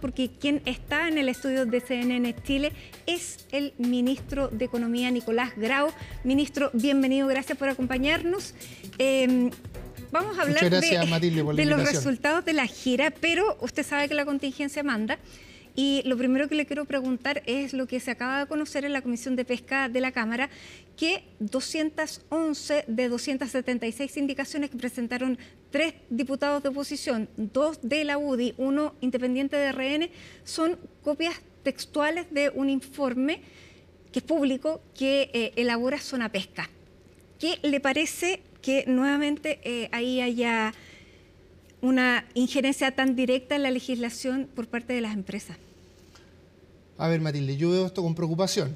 porque quien está en el estudio de CNN Chile es el ministro de Economía, Nicolás Grau. Ministro, bienvenido, gracias por acompañarnos. Em, vamos a hablar de los resultados de la gira, pero usted sabe que la contingencia manda. Y lo primero que le quiero preguntar es lo que se acaba de conocer en la Comisión de Pesca de la Cámara, que 211 de 276 indicaciones que presentaron tres diputados de oposición, dos de la UDI, uno independiente de RN, son copias textuales de un informe que es público que eh, elabora Zona Pesca. ¿Qué le parece que nuevamente eh, ahí haya una injerencia tan directa en la legislación por parte de las empresas? A ver, Matilde, yo veo esto con preocupación.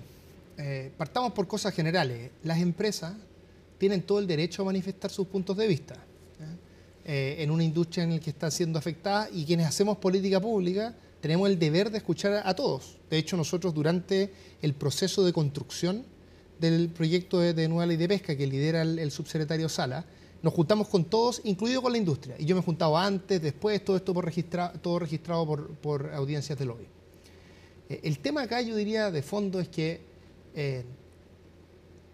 Eh, partamos por cosas generales. Las empresas tienen todo el derecho a manifestar sus puntos de vista. Eh, en una industria en la que está siendo afectada y quienes hacemos política pública tenemos el deber de escuchar a todos. De hecho, nosotros durante el proceso de construcción del proyecto de, nueva ley de pesca que lidera el, subsecretario Sala, nos juntamos con todos, incluido con la industria. Y yo me he juntado antes, después, todo esto por registrado todo registrado por, audiencias de lobby. Eh, el tema acá, yo diría, de fondo es que eh,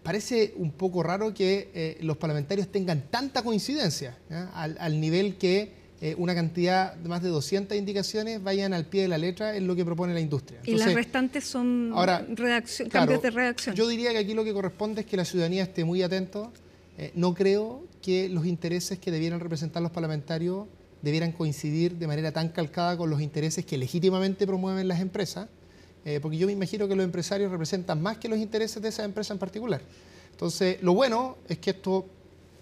parece un poco raro que eh, los parlamentarios tengan tanta coincidencia al, nivel que eh, una cantidad de más de 200 indicaciones vayan al pie de la letra en lo que propone la industria. y las restantes son cambios de redacción. Yo diría que aquí lo que corresponde es que la ciudadanía esté muy atento. Eh, no creo que los intereses que debieran representar los parlamentarios debieran coincidir de manera tan calcada con los intereses que legítimamente promueven las empresas. Eh, porque yo me imagino que los empresarios representan más que los intereses de esa empresa en particular. Entonces, lo bueno es que esto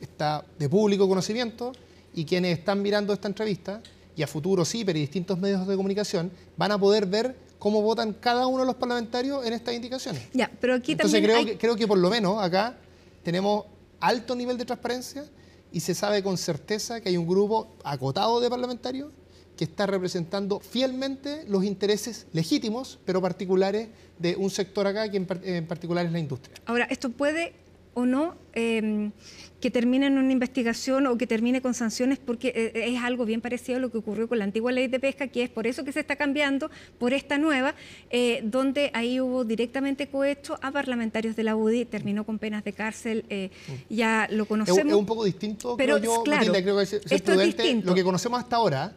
está de público conocimiento y quienes están mirando esta entrevista, y a futuro sí, pero y distintos medios de comunicación, van a poder ver cómo votan cada uno de los parlamentarios en estas indicaciones. pero aquí Entonces, creo, que, creo que por lo menos acá tenemos alto nivel de transparencia y se sabe con certeza que hay un grupo acotado de parlamentarios que está representando fielmente los intereses legítimos, pero particulares, de un sector acá que en, en particular es la industria. Ahora, ¿esto puede o no em, que termine en una investigación o que termine con sanciones porque eh, eh, es algo bien parecido a lo que ocurrió con la antigua ley de pesca, que es por eso que se está cambiando por esta nueva, eh, donde ahí hubo directamente cohecho a parlamentarios de la UDI, terminó con penas de cárcel, ya lo conocemos. Es, un poco distinto, pero yo, claro, es, Lo que conocemos hasta ahora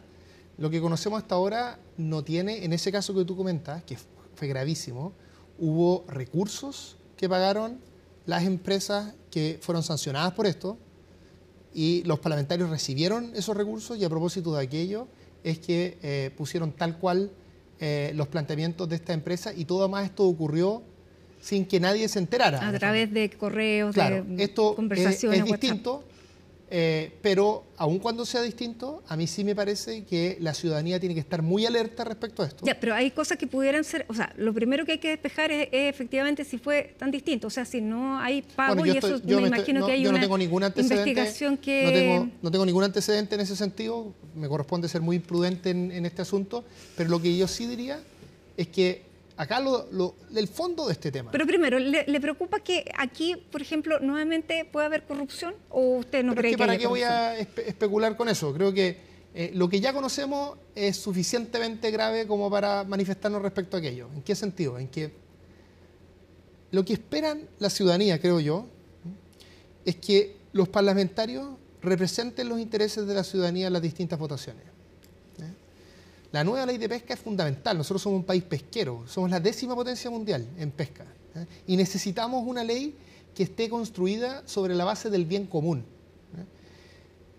lo que conocemos hasta ahora no tiene, en ese caso que tú comentas, que fue gravísimo, hubo recursos que pagaron las empresas que fueron sancionadas por esto y los parlamentarios recibieron esos recursos y a propósito de aquello es que eh, pusieron tal cual eh, los planteamientos de esta empresa y todo más esto ocurrió sin que nadie se enterara. A través de correos, claro, esto conversaciones. Es, distinto. Eh, pero aun cuando sea distinto, a mí sí me parece que la ciudadanía tiene que estar muy alerta respecto a esto. Ya, pero hay cosas que pudieran ser, o sea, lo primero que hay que despejar es, efectivamente si fue tan distinto, o sea, si no hay pago y eso me, imagino que hay tengo ningún antecedente, investigación que... No tengo, ningún antecedente en ese sentido, me corresponde ser muy imprudente en, en este asunto, pero lo que yo sí diría es que acá lo, el fondo de este tema. Pero primero, ¿le, preocupa que aquí, por ejemplo, nuevamente pueda haber corrupción o usted no cree que, para qué voy a especular con eso? Creo que eh, lo que ya conocemos es suficientemente grave como para manifestarnos respecto a aquello. ¿En qué sentido? En que lo que esperan la ciudadanía, creo yo, es que los parlamentarios representen los intereses de la ciudadanía en las distintas votaciones. La nueva ley de pesca es fundamental. Nosotros somos un país pesquero, somos la décima potencia mundial en pesca. ¿eh? Y necesitamos una ley que esté construida sobre la base del bien común. ¿eh?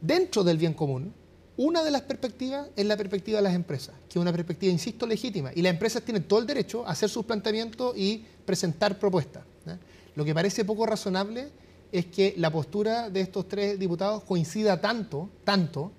Dentro del bien común, una de las perspectivas es la perspectiva de las empresas, que es una perspectiva, insisto, legítima. Y las empresas tienen todo el derecho a hacer sus planteamientos y presentar propuestas. ¿eh? Lo que parece poco razonable es que la postura de estos tres diputados coincida tanto, tanto,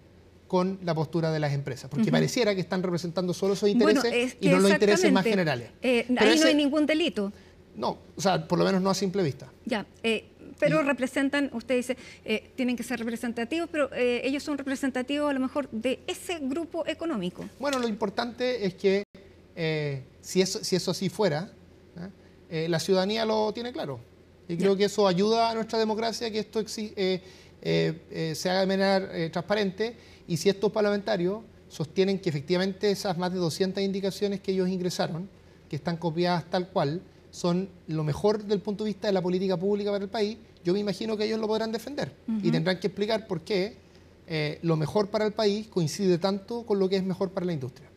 con la postura de las empresas, porque pareciera que están representando solo esos intereses y no los intereses más generales. Eh, ahí no hay ningún delito. No, o sea, por lo menos no a simple vista. Ya, eh, pero representan, usted dice, eh, tienen que ser representativos, pero ellos son representativos a lo mejor de ese grupo económico. Bueno, lo importante es que si, eso, si eso así fuera, la ciudadanía lo tiene claro. Y creo que eso ayuda a nuestra democracia, que esto se haga de manera transparente y si estos parlamentarios sostienen que efectivamente esas más de 200 indicaciones que ellos ingresaron, que están copiadas tal cual, son lo mejor del punto de vista de la política pública para el país, yo me imagino que ellos lo podrán defender y tendrán que explicar por qué eh, lo mejor para el país coincide tanto con lo que es mejor para la industria.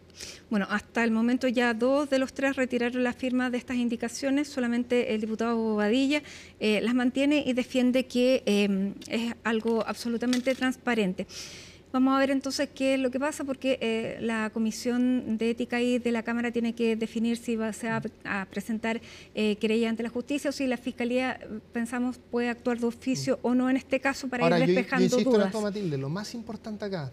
Bueno, hasta el momento ya dos de los tres retiraron las firmas de estas indicaciones, solamente el diputado Bobadilla eh, las mantiene y defiende que eh, es algo absolutamente transparente. Vamos a ver entonces qué es lo que pasa, porque eh, la Comisión de Ética y de la Cámara tiene que definir si va a, presentar eh, querella ante la justicia o si la Fiscalía, pensamos, puede actuar de oficio mm. o no en este caso para ir despejando yo, yo dudas. Matilde, lo más importante acá,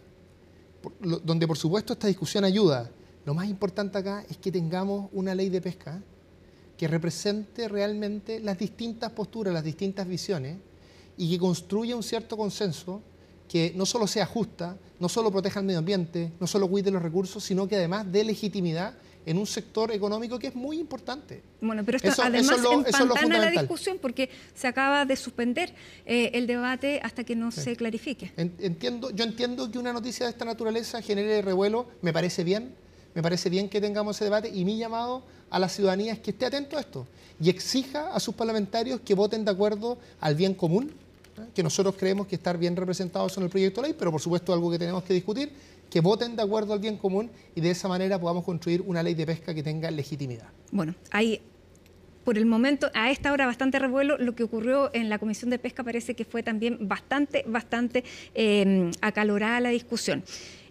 donde por supuesto esta discusión ayuda, lo más importante acá es que tengamos una ley de pesca que represente realmente las distintas posturas, las distintas visiones y que construya un cierto consenso que no solo sea justa, no solo proteja el medio ambiente, no solo cuide los recursos, sino que además dé legitimidad en un sector económico que es muy importante. Bueno, pero esto además eso es la discusión porque se acaba de suspender eh, el debate hasta que no se clarifique. Entiendo, yo entiendo que una noticia de esta naturaleza genere revuelo, me parece bien, me parece bien que tengamos ese debate y mi llamado a la ciudadanía es que esté atento a esto y exija a sus parlamentarios que voten de acuerdo al bien común que nosotros creemos que estar bien representados en el proyecto de ley, pero por supuesto algo que tenemos que discutir, que voten de acuerdo al bien común y de esa manera podamos construir una ley de pesca que tenga legitimidad. Bueno, hay por el momento, a esta hora bastante revuelo, lo que ocurrió en la Comisión de Pesca parece que fue también bastante, bastante em, acalorada la discusión.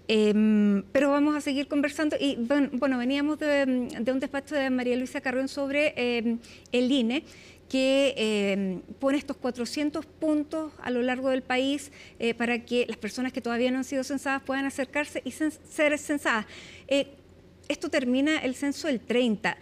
Em, pero vamos a seguir conversando y bueno, veníamos de, un despacho de María Luisa Carrión sobre em, el INE que em, pone estos 400 puntos a lo largo del país eh, para que las personas que todavía no han sido censadas puedan acercarse y ser censadas. Eh, esto termina el censo del 30.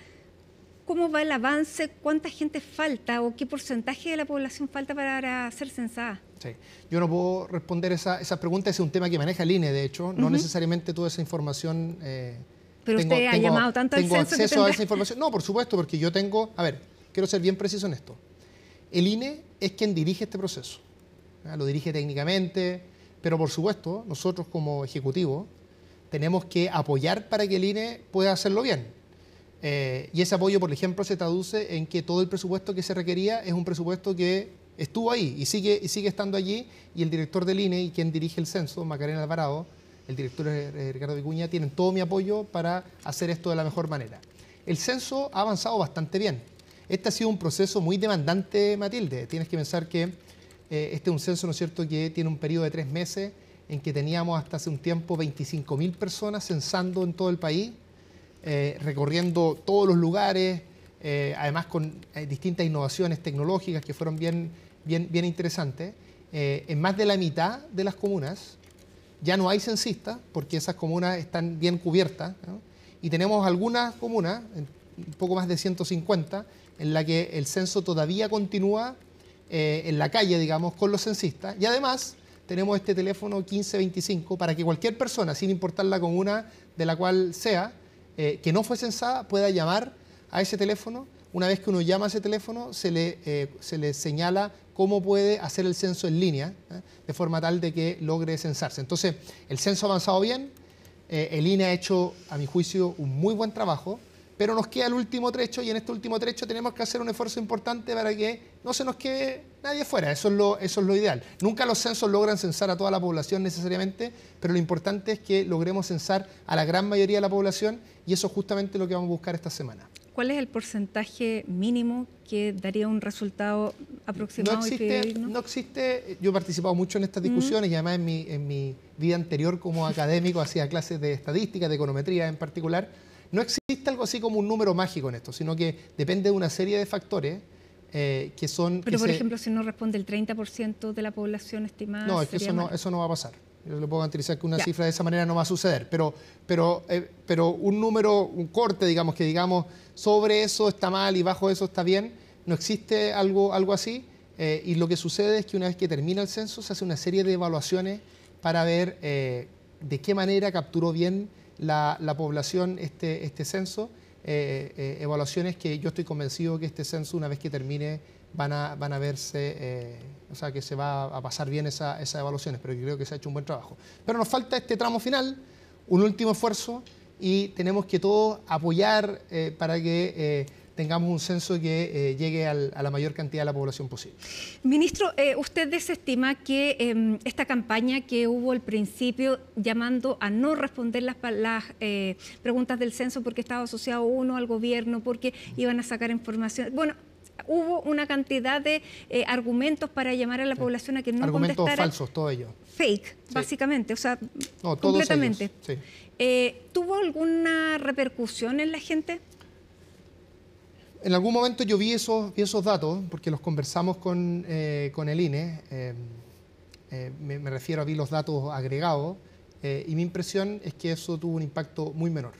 ¿Cómo va el avance? ¿Cuánta gente falta o qué porcentaje de la población falta para ser censada? Sí. Yo no puedo responder esa, esa pregunta, es un tema que maneja el INE, de hecho, no necesariamente toda esa información... Eh, Pero usted ha llamado tanto censo acceso a esa información. No, por supuesto, porque yo tengo, a ver, quiero ser bien preciso en esto. El INE es quien dirige este proceso. Lo dirige técnicamente, pero por supuesto, nosotros como Ejecutivo tenemos que apoyar para que el INE pueda hacerlo bien. Eh, y ese apoyo, por ejemplo, se traduce en que todo el presupuesto que se requería es un presupuesto que estuvo ahí y sigue, y sigue estando allí. Y el director del INE y quien dirige el censo, Macarena Alvarado, el director Ricardo Vicuña, tienen todo mi apoyo para hacer esto de la mejor manera. El censo ha avanzado bastante bien. Este ha sido un proceso muy demandante, Matilde. Tienes que pensar que eh, este es un censo, ¿no es cierto?, que tiene un periodo de tres meses en que teníamos hasta hace un tiempo 25.000 personas censando en todo el país, eh, recorriendo todos los lugares, eh, además con distintas innovaciones tecnológicas que fueron bien, bien, bien interesantes. en más de la mitad de las comunas ya no hay censistas, porque esas comunas están bien cubiertas, y tenemos algunas comunas, un poco más de 150, en la que el censo todavía continúa eh, en la calle, digamos, con los censistas. Y además tenemos este teléfono 1525 para que cualquier persona, sin importar la comuna de la cual sea, eh, que no fue censada, pueda llamar a ese teléfono. Una vez que uno llama a ese teléfono, se le, eh, se le señala cómo puede hacer el censo en línea, de forma tal de que logre censarse. Entonces, el censo ha avanzado bien, el INE ha hecho, a mi juicio, un muy buen trabajo pero nos queda el último trecho y en este último trecho tenemos que hacer un esfuerzo importante para que no se nos quede nadie fuera. Eso es lo, ideal. Nunca los censos logran censar a toda la población necesariamente, pero lo importante es que logremos censar a la gran mayoría de la población y eso es justamente lo que vamos a buscar esta semana. ¿Cuál es el porcentaje mínimo que daría un resultado aproximado? No existe, no existe yo he participado mucho en estas mm. discusiones y además en mi, en mi vida anterior como académico hacía clases de estadística, de econometría en particular no existe algo así como un número mágico en esto, sino que depende de una serie de factores eh, que son... Pero, por ejemplo, si no responde el 30% de la población estimada... No, eso no, eso no va a pasar. Yo le puedo garantizar que una cifra de esa manera no va a suceder, pero, pero, eh, pero un número, un corte, digamos, que digamos, sobre eso está mal y bajo eso está bien, no existe algo, algo así. Eh, y lo que sucede es que una vez que termina el censo se hace una serie de evaluaciones para ver de qué manera capturó bien la, población este, este censo, eh, eh, evaluaciones que yo estoy convencido que este censo, una vez que termine, van a, van a verse, eh, o sea, que se va a pasar bien esa, esas evaluaciones, pero creo que se ha hecho un buen trabajo. Pero nos falta este tramo final, un último esfuerzo, y tenemos que todos apoyar para que tengamos un censo que eh, llegue a la mayor cantidad de la población posible. Ministro, eh, usted desestima que em, esta campaña que hubo al principio llamando a no responder las, las eh, preguntas del censo porque estaba asociado uno al gobierno, porque iban a sacar información. Bueno, hubo una cantidad de argumentos para llamar a la población a que no contestara. Argumentos falsos, todo ello. Fake, básicamente, o sea, completamente. ¿Tuvo alguna repercusión en la gente? En algún momento yo vi esos, esos datos, porque los conversamos con, eh, el INE, eh, eh, me, refiero a vi los datos agregados, y mi impresión es que eso tuvo un impacto muy menor,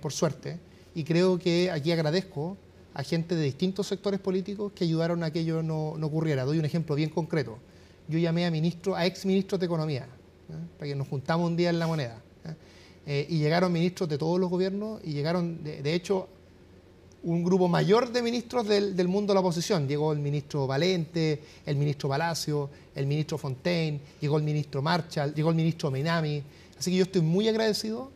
por suerte, y creo que aquí agradezco a gente de distintos sectores políticos que ayudaron a que ello no, ocurriera. Doy un ejemplo bien concreto. Yo llamé a, ministro, a ex ministros de Economía, para que nos juntamos un día en la moneda. y llegaron ministros de todos los gobiernos y llegaron, de, de hecho, un grupo mayor de ministros del, mundo de la oposición. Llegó el ministro Valente, el ministro Palacio, el ministro Fontaine, llegó el ministro Marshall, llegó el ministro Menami. Así que yo estoy muy agradecido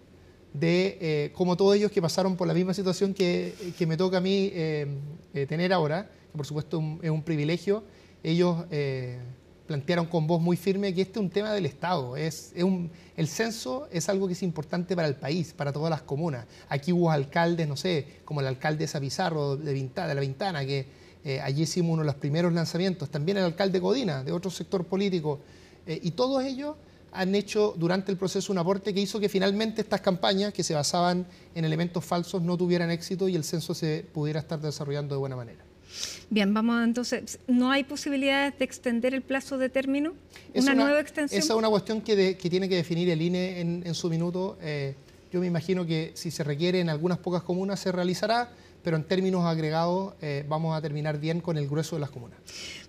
de eh, como todos ellos que pasaron por la misma situación que, me toca a mí eh, eh, tener ahora, que por supuesto es un privilegio, ellos plantearon con voz muy firme que este es un tema del Estado. Es, el censo es algo que es importante para el país, para todas las comunas. Aquí hubo alcaldes, no sé, como el alcalde Sapizarro de, de La Ventana, que eh, allí hicimos uno de los primeros lanzamientos. También el alcalde Godina, de otro sector político. Eh, y todos ellos han hecho durante el proceso un aporte que hizo que finalmente estas campañas, que se basaban en elementos falsos, no tuvieran éxito y el censo se pudiera estar desarrollando de buena manera. Bien, vamos entonces, ¿no hay posibilidades de extender el plazo de término? ¿Una, nueva extensión? Esa es una cuestión que, que tiene que definir el INE en, su minuto. Eh, yo me imagino que si se requiere en algunas pocas comunas se realizará, pero en términos agregados eh, vamos a terminar bien con el grueso de las comunas.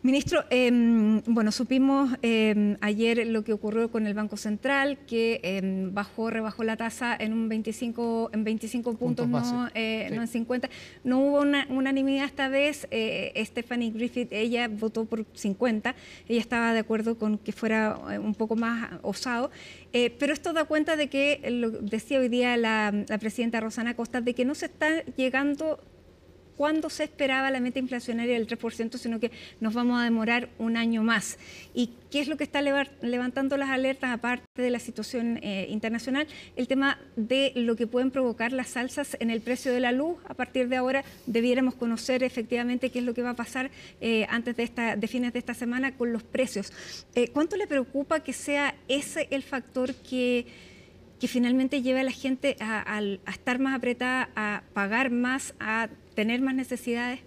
Ministro, em, bueno, supimos em, ayer lo que ocurrió con el Banco Central, que em, bajó, rebajó la tasa en un 25, en 25 puntos, no, eh, en 50. No hubo unanimidad esta vez. Eh, Stephanie Griffith, ella votó por 50. Ella estaba de acuerdo con que fuera eh, un poco más osado. pero esto da cuenta de que, lo decía hoy día la, la presidenta Rosana Costa, de que no se está llegando cuándo se esperaba la meta inflacionaria del 3%, sino que nos vamos a demorar un año más. ¿Y qué es lo que está levantando las alertas, aparte de la situación eh, internacional? El tema de lo que pueden provocar las alzas en el precio de la luz. A partir de ahora debiéramos conocer efectivamente qué es lo que va a pasar eh, antes de, esta, fines de esta semana con los precios. Eh, ¿Cuánto le preocupa que sea ese el factor que finalmente lleva a la gente a, a, estar más apretada, a pagar más, a tener más necesidades,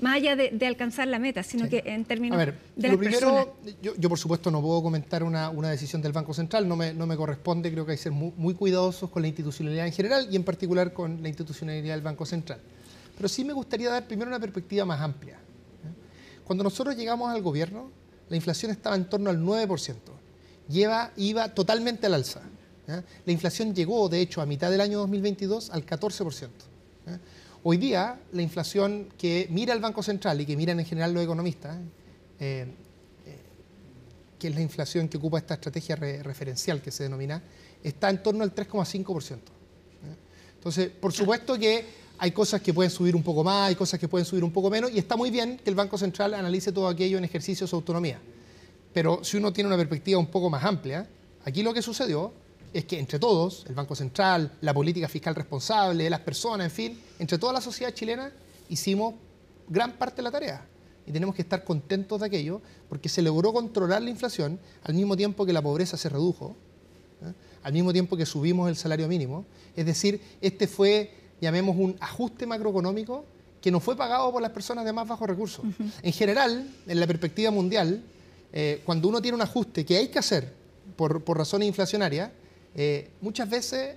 más allá de, alcanzar la meta, sino que en términos a ver, lo primero, Yo, yo, por supuesto no puedo comentar una, una, decisión del Banco Central, no me, no me corresponde, creo que hay que ser muy, cuidadosos con la institucionalidad en general y en particular con la institucionalidad del Banco Central. Pero sí me gustaría dar primero una perspectiva más amplia. ¿eh? Cuando nosotros llegamos al gobierno, la inflación estaba en torno al 9%. Lleva, iba totalmente al alza. ¿eh? La inflación llegó, de hecho, a mitad del año 2022 al 14%. Hoy día, la inflación que mira el Banco Central y que miran en general los economistas, eh, eh, que es la inflación que ocupa esta estrategia referencial que se denomina, está en torno al 3,5%. ¿eh? Entonces, por supuesto que hay cosas que pueden subir un poco más, hay cosas que pueden subir un poco menos, y está muy bien que el Banco Central analice todo aquello en ejercicio de su autonomía. Pero si uno tiene una perspectiva un poco más amplia, aquí lo que sucedió es que entre todos, el Banco Central, la política fiscal responsable, las personas, en fin, entre toda la sociedad chilena hicimos gran parte de la tarea. Y tenemos que estar contentos de aquello porque se logró controlar la inflación al mismo tiempo que la pobreza se redujo, ¿eh? al mismo tiempo que subimos el salario mínimo. Es decir, este fue, llamemos, un ajuste macroeconómico que no fue pagado por las personas de más bajos recursos. En general, en la perspectiva mundial, eh, cuando uno tiene un ajuste que hay que hacer por, por razones inflacionarias, eh, muchas veces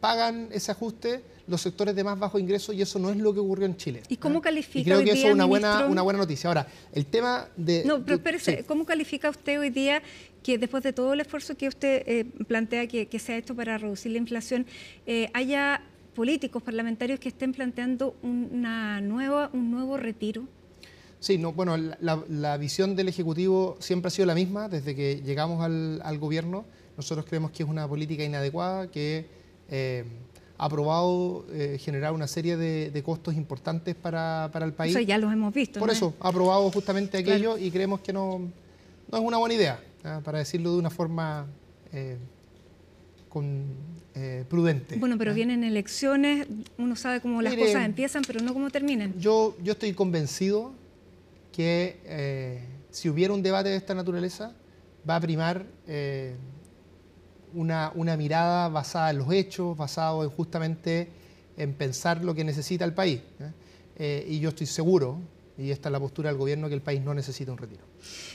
pagan ese ajuste los sectores de más bajo ingreso y eso no es lo que ocurrió en Chile. ¿Y cómo ¿ah? califica y creo que eso es una buena, una buena noticia. Ahora, el tema de... No, pero ¿cómo califica usted hoy día que después de todo el esfuerzo que usted eh, plantea que, que, se ha para reducir la inflación, eh, haya políticos, parlamentarios que estén planteando una nueva, un nuevo retiro Sí, no, bueno, la, visión del Ejecutivo siempre ha sido la misma desde que llegamos al, gobierno. Nosotros creemos que es una política inadecuada que eh, ha probado eh, generar una serie de, costos importantes para, el país. Eso ya los hemos visto. Por eso, ha aprobado justamente aquello y creemos que no, no es una buena idea, para decirlo de una forma eh, con, prudente. Bueno, pero vienen elecciones, uno sabe cómo las cosas empiezan, pero no cómo terminan. Yo, yo estoy convencido que eh, si hubiera un debate de esta naturaleza, va a primar eh, una, una, mirada basada en los hechos, basado en justamente en pensar lo que necesita el país. ¿eh? y yo estoy seguro, y esta es la postura del gobierno, que el país no necesita un retiro.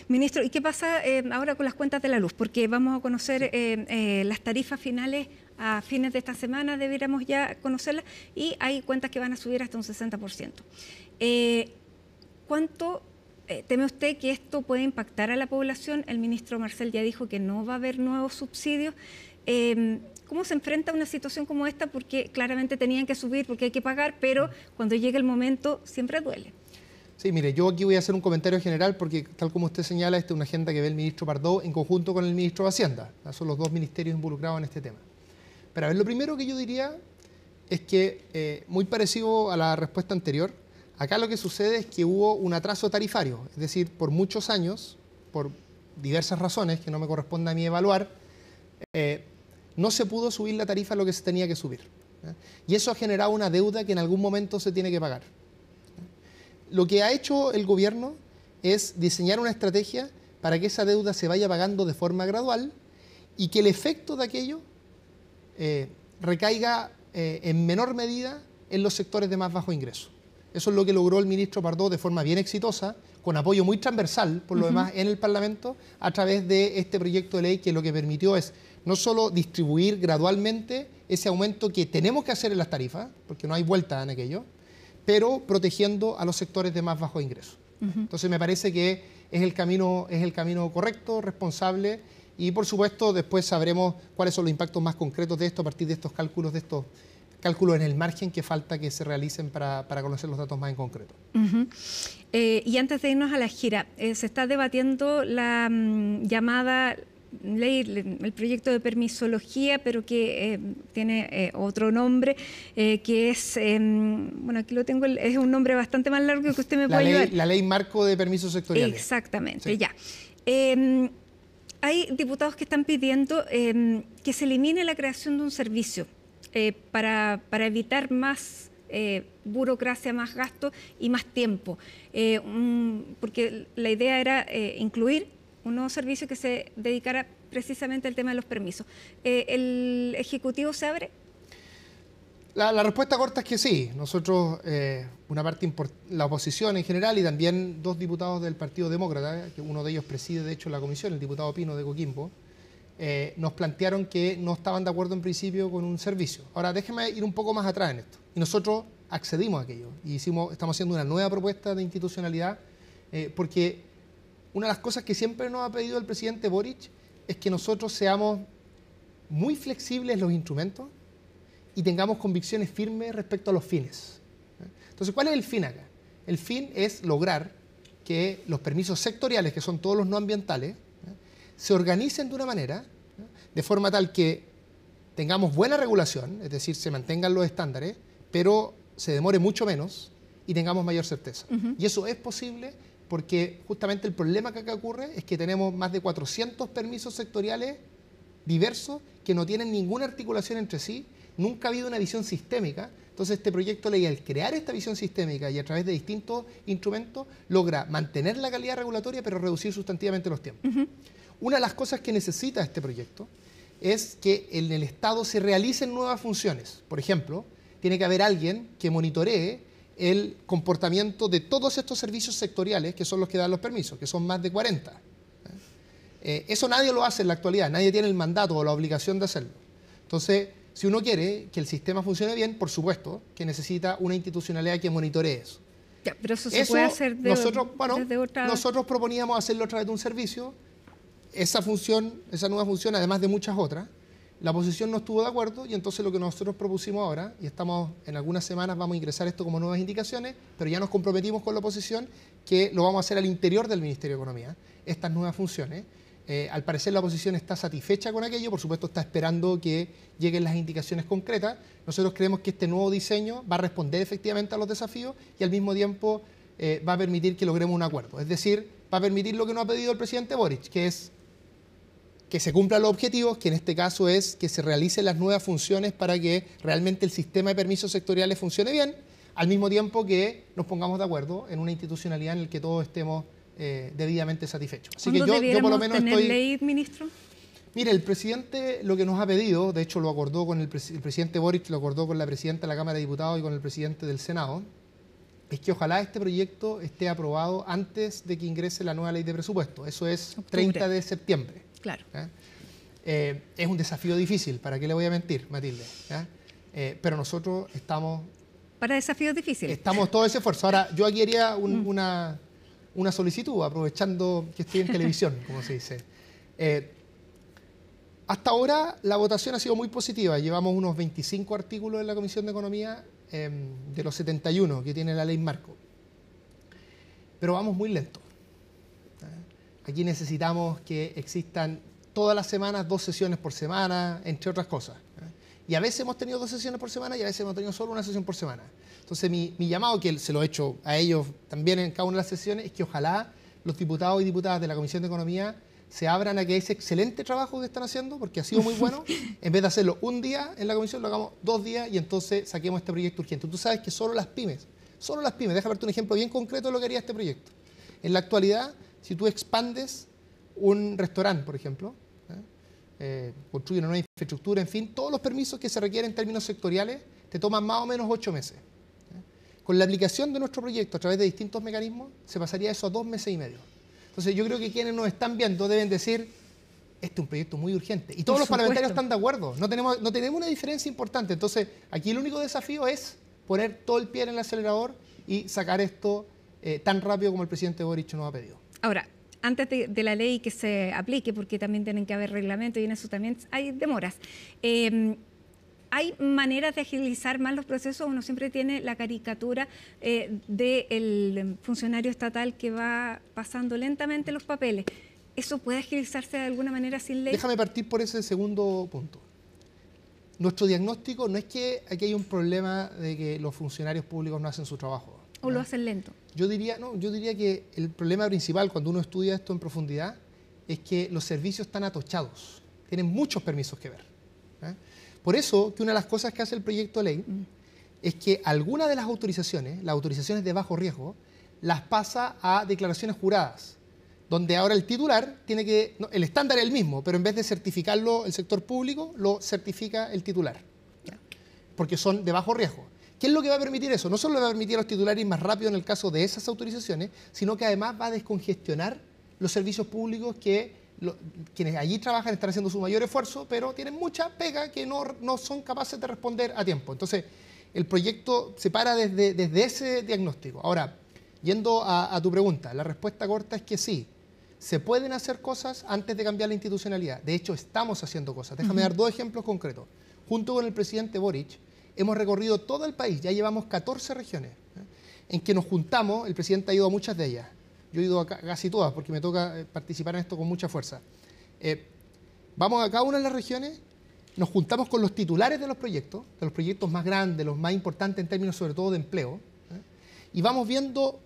Ministro, ¿y qué pasa ahora con las cuentas de la luz? Porque vamos a conocer las tarifas finales a fines de esta semana, debiéramos ya conocerlas, y hay cuentas que van a subir hasta un 60%. ¿Cuánto eh, ¿Teme usted que esto puede impactar a la población? El ministro Marcel ya dijo que no va a haber nuevos subsidios. Em, ¿Cómo se enfrenta a una situación como esta? Porque claramente tenían que subir, porque hay que pagar, pero cuando llega el momento siempre duele. Sí, mire, yo aquí voy a hacer un comentario general porque, tal como usted señala, esta es una agenda que ve el ministro Pardó en conjunto con el ministro de Hacienda. Son los dos ministerios involucrados en este tema. Pero a ver, lo primero que yo diría es que, eh, muy parecido a la respuesta anterior, Acá lo que sucede es que hubo un atraso tarifario, es decir, por muchos años, por diversas razones que no me corresponde a mí evaluar, eh, no se pudo subir la tarifa a lo que se tenía que subir. ¿eh? Y eso ha generado una deuda que en algún momento se tiene que pagar. ¿eh? Lo que ha hecho el gobierno es diseñar una estrategia para que esa deuda se vaya pagando de forma gradual y que el efecto de aquello recaiga en menor medida en los sectores de más bajo ingreso. Eso es lo que logró el ministro Pardo de forma bien exitosa, con apoyo muy transversal, por lo demás, en el Parlamento, a través de este proyecto de ley que lo que permitió es no solo distribuir gradualmente ese aumento que tenemos que hacer en las tarifas, porque no hay vuelta en aquello, pero protegiendo a los sectores de más bajo ingreso. Entonces me parece que es el camino, es el camino correcto, responsable y por supuesto después sabremos cuáles son los impactos más concretos de esto a partir de estos cálculos de estos Cálculo en el margen que falta que se realicen para, conocer los datos más en concreto. eh, y antes de irnos a la gira, eh, se está debatiendo la mm, llamada ley, el proyecto de permisología, pero que eh, tiene eh, otro nombre, que es, em, bueno, aquí lo tengo, es un nombre bastante más largo que usted me puede ley, La ley marco de permisos sectoriales. Exactamente, ya. Em, hay diputados que están pidiendo em, que se elimine la creación de un servicio eh, para, evitar más eh, burocracia, más gasto y más tiempo. Eh, porque la idea era incluir un nuevo servicio que se dedicara precisamente al tema de los permisos. ¿El Ejecutivo se abre? La, respuesta corta es que sí. Nosotros, una parte la oposición en general y también dos diputados del Partido Demócrata, que uno de ellos preside de hecho la comisión, el diputado Pino de Coquimbo, eh, nos plantearon que no estaban de acuerdo en principio con un servicio. Ahora, déjeme ir un poco más atrás en esto. Y nosotros accedimos a aquello y hicimos, estamos haciendo una nueva propuesta de institucionalidad eh, porque una de las cosas que siempre nos ha pedido el presidente Boric es que nosotros seamos muy flexibles los instrumentos y tengamos convicciones firmes respecto a los fines. Entonces, ¿cuál es el fin acá? El fin es lograr que los permisos sectoriales, que son todos los no ambientales, se organicen de una manera, de forma tal que tengamos buena regulación, es decir, se mantengan los estándares, pero se demore mucho menos y tengamos mayor certeza. Y eso es posible porque justamente el problema que acá ocurre es que tenemos más de 400 permisos sectoriales diversos que no tienen ninguna articulación entre sí, nunca ha habido una visión sistémica. Entonces este proyecto de ley, al crear esta visión sistémica y a través de distintos instrumentos, logra mantener la calidad regulatoria pero reducir sustantivamente los tiempos. Una de las cosas que necesita este proyecto es que en el Estado se realicen nuevas funciones. Por ejemplo, tiene que haber alguien que monitoree el comportamiento de todos estos servicios sectoriales que son los que dan los permisos, que son más de 40. Eh, eso nadie lo hace en la actualidad, nadie tiene el mandato o la obligación de hacerlo. Entonces, si uno quiere que el sistema funcione bien, por supuesto que necesita una institucionalidad que monitoree eso. pero eso se puede hacer de, nosotros, Nosotros proponíamos hacerlo a través de un servicio, esa función, esa nueva función, además de muchas otras, la oposición no estuvo de acuerdo y entonces lo que nosotros propusimos ahora, y estamos en algunas semanas vamos a ingresar esto como nuevas indicaciones, pero ya nos comprometimos con la oposición que lo vamos a hacer al interior del Ministerio de Economía, estas nuevas funciones. Eh, al parecer la oposición está satisfecha con aquello, por supuesto está esperando que lleguen las indicaciones concretas. Nosotros creemos que este nuevo diseño va a responder efectivamente a los desafíos y al mismo tiempo eh, va a permitir que logremos un acuerdo. Es decir, va a permitir lo que nos ha pedido el presidente Boric, que es que se cumplan los objetivos, que en este caso es que se realicen las nuevas funciones para que realmente el sistema de permisos sectoriales funcione bien, al mismo tiempo que nos pongamos de acuerdo en una institucionalidad en la que todos estemos eh, debidamente satisfechos. Así que yo, por lo menos estoy... ley, ministro? Mire, el presidente lo que nos ha pedido, de hecho lo acordó con el, presidente Boric, lo acordó con la presidenta de la Cámara de Diputados y con el presidente del Senado, es que ojalá este proyecto esté aprobado antes de que ingrese la nueva ley de presupuesto. Eso es 30 de septiembre. Claro. Eh, es un desafío difícil, ¿para qué le voy a mentir, Matilde? Eh, pero nosotros estamos... Para desafíos difíciles. Estamos todo ese esfuerzo. Ahora, yo aquí haría mm. una, solicitud, aprovechando que estoy en televisión, como se dice. Eh, hasta ahora la votación ha sido muy positiva. Llevamos unos 25 artículos en la Comisión de Economía de los 71 que tiene la ley Marco. Pero vamos muy lento. Aquí necesitamos que existan todas las semanas dos sesiones por semana, entre otras cosas. Y a veces hemos tenido dos sesiones por semana y a veces hemos tenido solo una sesión por semana. Entonces mi, llamado, que se lo he hecho a ellos también en cada una de las sesiones, es que ojalá los diputados y diputadas de la Comisión de Economía se abran a que ese excelente trabajo que están haciendo, porque ha sido muy bueno, en vez de hacerlo un día en la comisión, lo hagamos dos días y entonces saquemos este proyecto urgente. Tú sabes que solo las pymes, solo las pymes, déjame darte un ejemplo bien concreto de lo que haría este proyecto. En la actualidad, si tú expandes un restaurante, por ejemplo, ¿eh? Eh, construye una nueva infraestructura, en fin, todos los permisos que se requieren en términos sectoriales te toman más o menos ocho meses. ¿eh? Con la aplicación de nuestro proyecto a través de distintos mecanismos, se pasaría eso a dos meses y medio. Entonces yo creo que quienes nos están viendo deben decir, este es un proyecto muy urgente. Y todos los parlamentarios están de acuerdo. No tenemos, no tenemos una diferencia importante. Entonces aquí el único desafío es poner todo el pie en el acelerador y sacar esto tan rápido como el presidente Boric nos ha pedido. Ahora, antes de, la ley que se aplique, porque también tienen que haber reglamentos y en eso también hay demoras. Em, ¿Hay maneras de agilizar más los procesos? Uno siempre tiene la caricatura eh, del funcionario estatal que va pasando lentamente los papeles. ¿Eso puede agilizarse de alguna manera sin ley? Déjame partir por ese segundo punto. Nuestro diagnóstico no es que aquí hay un problema de que los funcionarios públicos no hacen su trabajo. O lo hacen lento. Yo diría, no, yo diría que el problema principal cuando uno estudia esto en profundidad es que los servicios están atochados, tienen muchos permisos que ver. ¿eh? Por eso que una de las cosas que hace el proyecto de ley es que algunas de las autorizaciones, las autorizaciones de bajo riesgo, las pasa a declaraciones juradas, donde ahora el titular tiene que, el estándar es el mismo, pero en vez de certificarlo el sector público, lo certifica el titular, porque son de bajo riesgo. ¿Qué es lo que va a permitir eso? No solo va a permitir a los titulares más rápido en el caso de esas autorizaciones, sino que además va a descongestionar los servicios públicos que quienes allí trabajan están haciendo su mayor esfuerzo, pero tienen mucha pega que no, son capaces de responder a tiempo. Entonces, el proyecto se para desde, desde ese diagnóstico. Ahora, yendo a, tu pregunta, la respuesta corta es que sí. Se pueden hacer cosas antes de cambiar la institucionalidad. De hecho, estamos haciendo cosas. Déjame dar dos ejemplos concretos. Junto con el presidente Boric, hemos recorrido todo el país, ya llevamos 14 regiones, ¿eh? en que nos juntamos, el presidente ha ido a muchas de ellas, yo he ido a casi todas porque me toca eh, participar en esto con mucha fuerza. Eh, vamos a cada una de las regiones, nos juntamos con los titulares de los proyectos, de los proyectos más grandes, los más importantes en términos sobre todo de empleo, y vamos viendo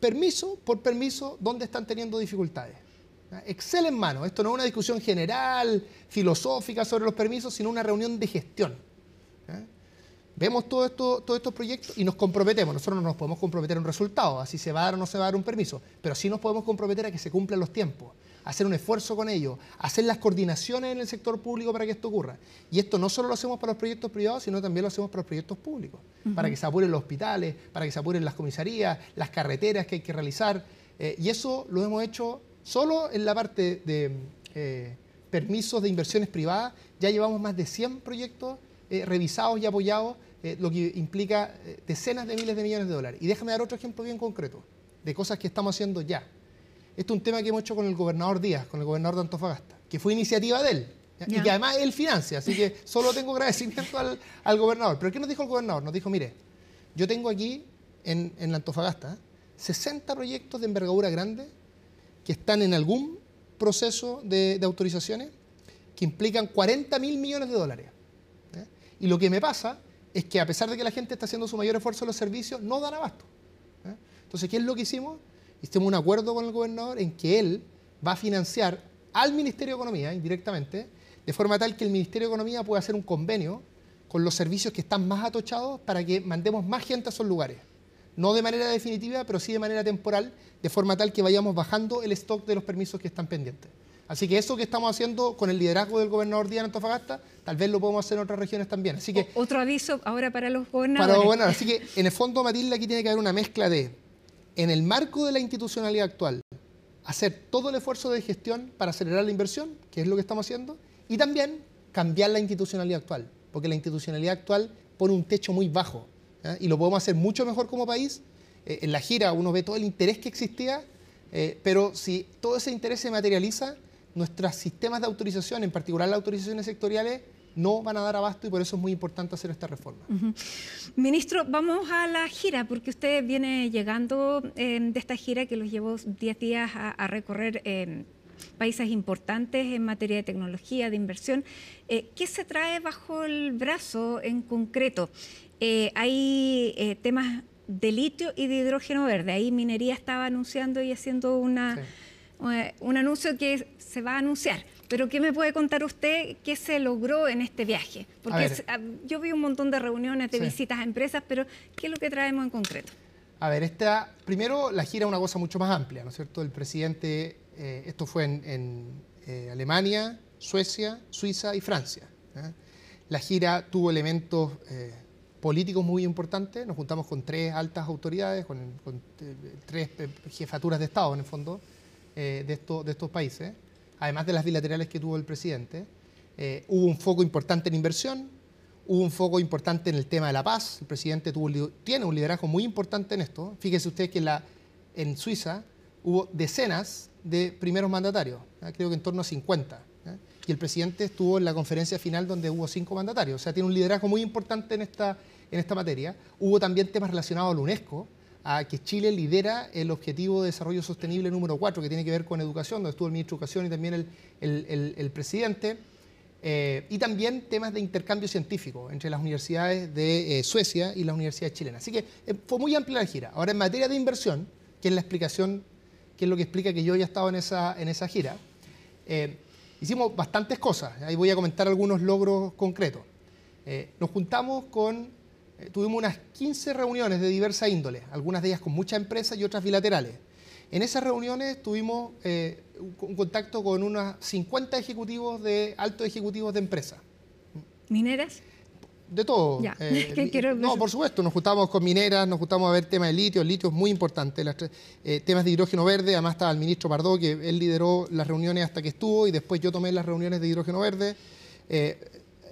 permiso por permiso dónde están teniendo dificultades. Excel en mano. Esto no es una discusión general, filosófica sobre los permisos, sino una reunión de gestión vemos esto, todos estos proyectos y nos comprometemos. Nosotros no nos podemos comprometer a un resultado, así se va a dar o no se va a dar un permiso, pero sí nos podemos comprometer a que se cumplan los tiempos, hacer un esfuerzo con ellos, hacer las coordinaciones en el sector público para que esto ocurra. Y esto no solo lo hacemos para los proyectos privados, sino también lo hacemos para los proyectos públicos, para que se apuren los hospitales, para que se apuren las comisarías, las carreteras que hay que realizar. Eh, y eso lo hemos hecho solo en la parte de eh, permisos de inversiones privadas. Ya llevamos más de 100 proyectos eh, revisados y apoyados eh, lo que implica eh, decenas de miles de millones de dólares. Y déjame dar otro ejemplo bien concreto de cosas que estamos haciendo ya. Este es un tema que hemos hecho con el gobernador Díaz, con el gobernador de Antofagasta, que fue iniciativa de él. Y que además él financia, así que solo tengo agradecimiento al, al, gobernador. ¿Pero qué nos dijo el gobernador? Nos dijo, mire, yo tengo aquí en, Antofagasta 60 proyectos de envergadura grande que están en algún proceso de, de autorizaciones que implican 40 mil millones de dólares. Y lo que me pasa es que a pesar de que la gente está haciendo su mayor esfuerzo en los servicios, no dan abasto. ¿eh? Entonces, ¿qué es lo que hicimos? Hicimos un acuerdo con el gobernador en que él va a financiar al Ministerio de Economía indirectamente, de forma tal que el Ministerio de Economía pueda hacer un convenio con los servicios que están más atochados para que mandemos más gente a esos lugares. No de manera definitiva, pero sí de manera temporal, de forma tal que vayamos bajando el stock de los permisos que están pendientes. Así que eso que estamos haciendo con el liderazgo del gobernador Díaz Antofagasta, tal vez lo podemos hacer en otras regiones también. Así que, otro aviso ahora para los gobernadores. Para Así que, en el fondo, Matilda, aquí tiene que haber una mezcla de, en el marco de la institucionalidad actual, hacer todo el esfuerzo de gestión para acelerar la inversión, que es lo que estamos haciendo, y también cambiar la institucionalidad actual, porque la institucionalidad actual pone un techo muy bajo y lo podemos hacer mucho mejor como país. Eh, en la gira uno ve todo el interés que existía, eh, pero si todo ese interés se materializa, nuestros sistemas de autorización, en particular las autorizaciones sectoriales, no van a dar abasto y por eso es muy importante hacer esta reforma. Ministro, vamos a la gira, porque usted viene llegando eh, de esta gira que los llevó 10 días a, recorrer. Eh, países importantes en materia de tecnología, de inversión. Eh, ¿Qué se trae bajo el brazo en concreto? hay temas de litio y de hidrógeno verde. Ahí minería estaba anunciando y haciendo una... Eh, un anuncio que se va a anunciar. Pero ¿qué me puede contar usted qué se logró en este viaje? Porque ah, yo vi un montón de reuniones, de visitas a empresas, pero ¿qué es lo que traemos en concreto? A ver, esta, primero la gira es una cosa mucho más amplia, ¿no es cierto? El presidente, eh, esto fue en, eh, Alemania, Suecia, Suiza y Francia. La gira tuvo elementos políticos muy importantes, nos juntamos con tres altas autoridades, con tres jefaturas de Estado en el fondo, eh, de, estos países, además de las bilaterales que tuvo el presidente. Eh, hubo un foco importante en inversión, hubo un foco importante en el tema de la paz. El presidente tuvo, tiene un liderazgo muy importante en esto. fíjese ustedes que en, Suiza hubo decenas de primeros mandatarios, creo que en torno a 50. Y el presidente estuvo en la conferencia final donde hubo cinco mandatarios. O sea, tiene un liderazgo muy importante en esta, en esta materia. Hubo también temas relacionados a la UNESCO a que Chile lidera el objetivo de desarrollo sostenible número 4, que tiene que ver con educación, donde estuvo el ministro de Educación y también el, el, el, presidente, eh, y también temas de intercambio científico entre las universidades de eh, Suecia y las universidades chilenas. Así que eh, fue muy amplia la gira. Ahora, en materia de inversión, que es la explicación, que es lo que explica que yo haya estado en esa, en esa gira, hicimos bastantes cosas. Ahí voy a comentar algunos logros concretos. nos juntamos con eh, tuvimos unas 15 reuniones de diversa índole, algunas de ellas con muchas empresas y otras bilaterales. En esas reuniones tuvimos eh, un contacto con unos 50 ejecutivos de altos ejecutivos de empresas. ¿Mineras? De todo. Eh, no, por supuesto, nos juntamos con mineras, nos juntamos a ver temas de litio, el litio es muy importante, las, temas de hidrógeno verde, además estaba el ministro Pardó, que él lideró las reuniones hasta que estuvo y después yo tomé las reuniones de hidrógeno verde,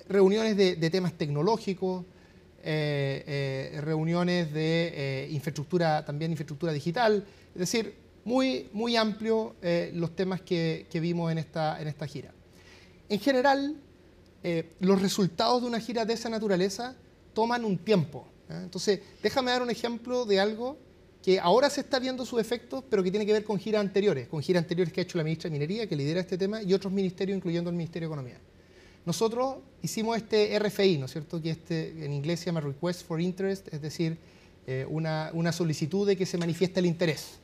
reuniones de temas tecnológicos, eh, eh, reuniones de eh, infraestructura, también infraestructura digital, es decir, muy, muy amplio los temas que, que, vimos en esta, en esta gira. En general, los resultados de una gira de esa naturaleza toman un tiempo. Entonces, déjame dar un ejemplo de algo que ahora se está viendo sus efectos, pero que tiene que ver con giras anteriores, con giras anteriores que ha hecho la ministra de Minería, que lidera este tema, y otros ministerios, incluyendo el Ministerio de Economía. Nosotros hicimos este RFI, ¿no es cierto? Que este, en inglés se llama Request for Interest, es decir, eh, una, solicitud de que se manifieste el interés.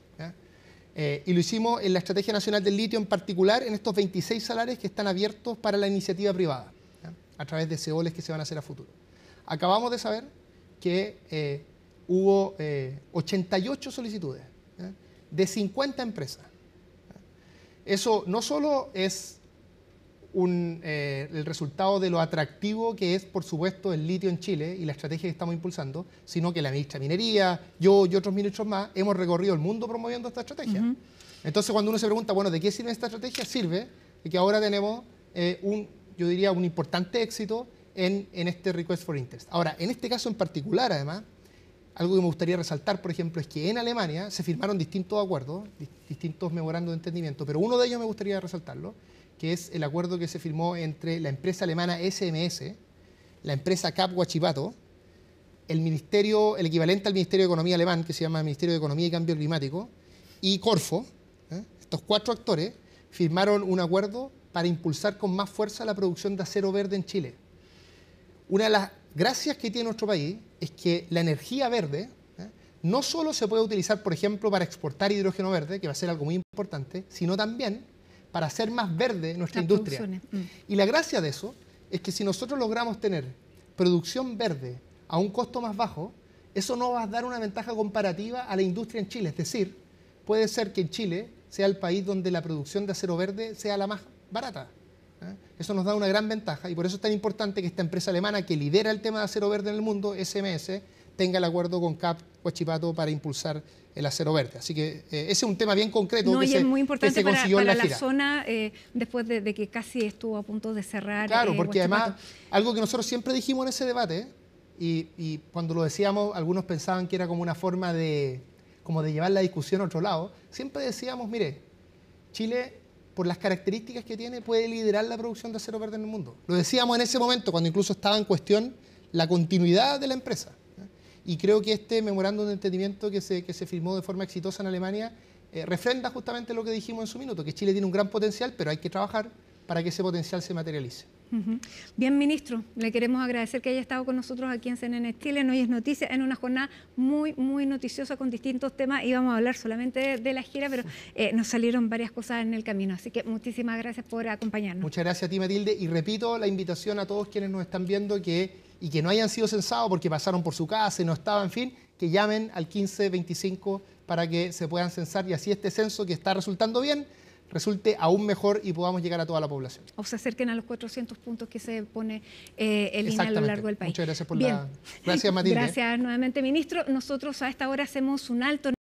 Eh, y lo hicimos en la Estrategia Nacional del Litio en particular, en estos 26 salarios que están abiertos para la iniciativa privada, a través de seoles que se van a hacer a futuro. Acabamos de saber que eh, hubo 88 solicitudes de 50 empresas. Eso no solo es eh, el resultado de lo atractivo que es, por supuesto, el litio en Chile y la estrategia que estamos impulsando, sino que la ministra Minería, yo y otros ministros más hemos recorrido el mundo promoviendo esta estrategia. Entonces, cuando uno se pregunta, bueno, ¿de qué sirve esta estrategia? Sirve de que ahora tenemos eh, un, yo diría, un importante éxito en, en este Request for Interest. Ahora, en este caso en particular, además, algo que me gustaría resaltar, por ejemplo, es que en Alemania se firmaron distintos acuerdos, distintos memorandos de entendimiento, pero uno de ellos me gustaría resaltarlo, que es el acuerdo que se firmó entre la empresa alemana SMS, la empresa Cap Guachipato, el ministerio, el equivalente al Ministerio de Economía alemán, que se llama Ministerio de Economía y Cambio Climático, y Corfo, ¿eh? estos cuatro actores, firmaron un acuerdo para impulsar con más fuerza la producción de acero verde en Chile. Una de las gracias que tiene nuestro país es que la energía verde ¿eh? no solo se puede utilizar, por ejemplo, para exportar hidrógeno verde, que va a ser algo muy importante, sino también para hacer más verde nuestra industria. Mm. Y la gracia de eso es que si nosotros logramos tener producción verde a un costo más bajo, eso no va a dar una ventaja comparativa a la industria en Chile. Es decir, puede ser que en Chile sea el país donde la producción de acero verde sea la más barata. ¿eh? Eso nos da una gran ventaja y por eso es tan importante que esta empresa alemana que lidera el tema de acero verde en el mundo, SMS, tenga el acuerdo con CAP Huachipato para impulsar el acero verde. Así que eh, ese es un tema bien concreto no, que, y se, es muy importante para, la, zona eh, después de, que casi estuvo a punto de cerrar. Claro, eh, porque además algo que nosotros siempre dijimos en ese debate y, y, cuando lo decíamos algunos pensaban que era como una forma de como de llevar la discusión a otro lado. Siempre decíamos, mire, Chile por las características que tiene puede liderar la producción de acero verde en el mundo. Lo decíamos en ese momento cuando incluso estaba en cuestión la continuidad de la empresa. Y creo que este memorándum de entendimiento que se, que se firmó de forma exitosa en Alemania eh, refrenda justamente lo que dijimos en su minuto, que Chile tiene un gran potencial, pero hay que trabajar para que ese potencial se materialice. Bien, ministro, le queremos agradecer que haya estado con nosotros aquí en CNN Chile. En Hoy es Noticias, en una jornada muy, muy noticiosa con distintos temas. Íbamos a hablar solamente de, la gira, pero eh, nos salieron varias cosas en el camino. Así que muchísimas gracias por acompañarnos. Muchas gracias a ti, Matilde. Y repito la invitación a todos quienes nos están viendo que, y que no hayan sido censados porque pasaron por su casa y no estaban, en fin, que llamen al 1525 para que se puedan censar y así este censo que está resultando bien resulte aún mejor y podamos llegar a toda la población. O se acerquen a los 400 puntos que se pone eh, el INE a lo largo del país. Muchas gracias por la... Gracias Matilde. Gracias nuevamente, ministro. Nosotros a esta hora hacemos un alto.